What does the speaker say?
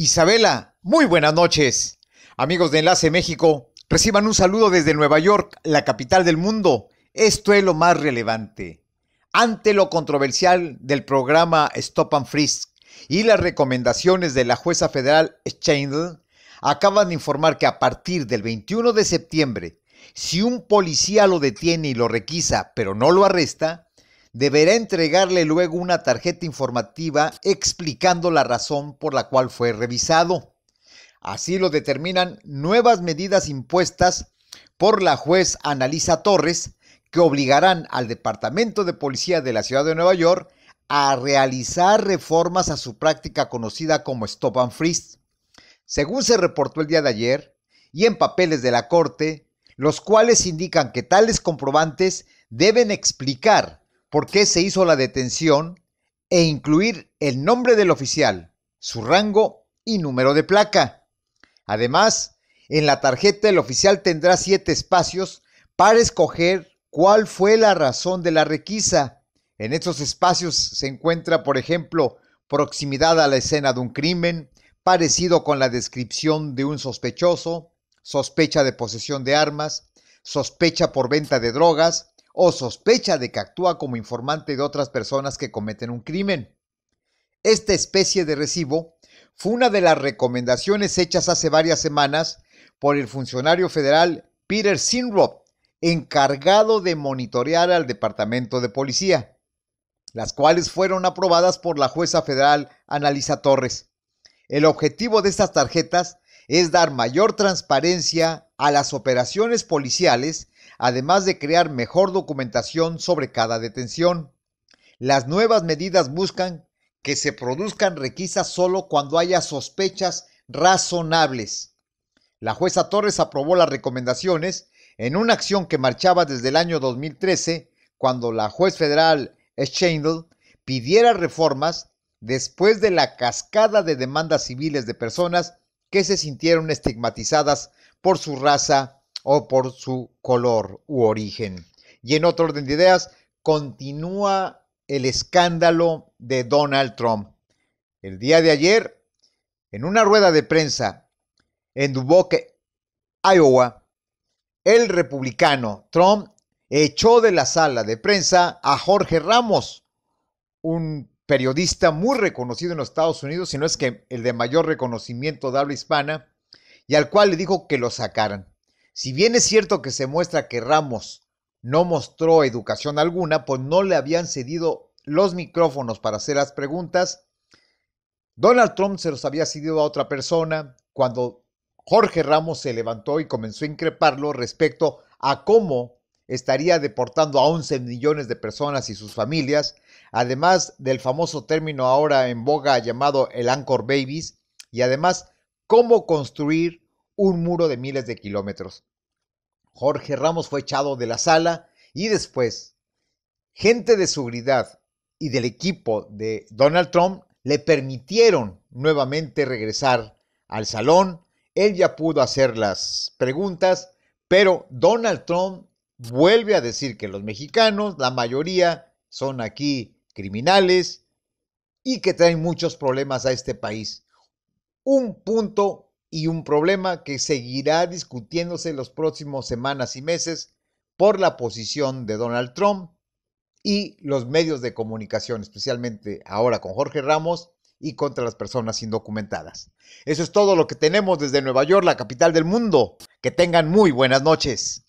Isabela, muy buenas noches. Amigos de Enlace México, reciban un saludo desde Nueva York, la capital del mundo. Esto es lo más relevante. Ante lo controversial del programa Stop and Frisk y las recomendaciones de la jueza federal Schindler, acaban de informar que a partir del 21 de septiembre, si un policía lo detiene y lo requisa, pero no lo arresta, deberá entregarle luego una tarjeta informativa explicando la razón por la cual fue revisado. Así lo determinan nuevas medidas impuestas por la juez Analisa Torres, que obligarán al Departamento de Policía de la Ciudad de Nueva York a realizar reformas a su práctica conocida como stop and freeze. Según se reportó el día de ayer, y en papeles de la Corte, los cuales indican que tales comprobantes deben explicar por qué se hizo la detención e incluir el nombre del oficial, su rango y número de placa. Además, en la tarjeta el oficial tendrá siete espacios para escoger cuál fue la razón de la requisa. En estos espacios se encuentra, por ejemplo, proximidad a la escena de un crimen, parecido con la descripción de un sospechoso, sospecha de posesión de armas, sospecha por venta de drogas, o sospecha de que actúa como informante de otras personas que cometen un crimen. Esta especie de recibo fue una de las recomendaciones hechas hace varias semanas por el funcionario federal Peter Sinrop, encargado de monitorear al Departamento de Policía, las cuales fueron aprobadas por la jueza federal Analisa Torres. El objetivo de estas tarjetas es dar mayor transparencia a las operaciones policiales además de crear mejor documentación sobre cada detención. Las nuevas medidas buscan que se produzcan requisas solo cuando haya sospechas razonables. La jueza Torres aprobó las recomendaciones en una acción que marchaba desde el año 2013, cuando la juez federal Schindel pidiera reformas después de la cascada de demandas civiles de personas que se sintieron estigmatizadas por su raza o por su color u origen. Y en otro orden de ideas, continúa el escándalo de Donald Trump. El día de ayer, en una rueda de prensa en Dubuque, Iowa, el republicano Trump echó de la sala de prensa a Jorge Ramos, un periodista muy reconocido en los Estados Unidos, si no es que el de mayor reconocimiento de habla hispana, y al cual le dijo que lo sacaran. Si bien es cierto que se muestra que Ramos no mostró educación alguna, pues no le habían cedido los micrófonos para hacer las preguntas. Donald Trump se los había cedido a otra persona cuando Jorge Ramos se levantó y comenzó a increparlo respecto a cómo estaría deportando a 11 millones de personas y sus familias, además del famoso término ahora en boga llamado el Anchor Babies, y además cómo construir un muro de miles de kilómetros. Jorge Ramos fue echado de la sala y después, gente de seguridad y del equipo de Donald Trump le permitieron nuevamente regresar al salón. Él ya pudo hacer las preguntas, pero Donald Trump vuelve a decir que los mexicanos, la mayoría, son aquí criminales y que traen muchos problemas a este país. Un punto y un problema que seguirá discutiéndose los próximos semanas y meses por la posición de Donald Trump y los medios de comunicación, especialmente ahora con Jorge Ramos y contra las personas indocumentadas. Eso es todo lo que tenemos desde Nueva York, la capital del mundo. Que tengan muy buenas noches.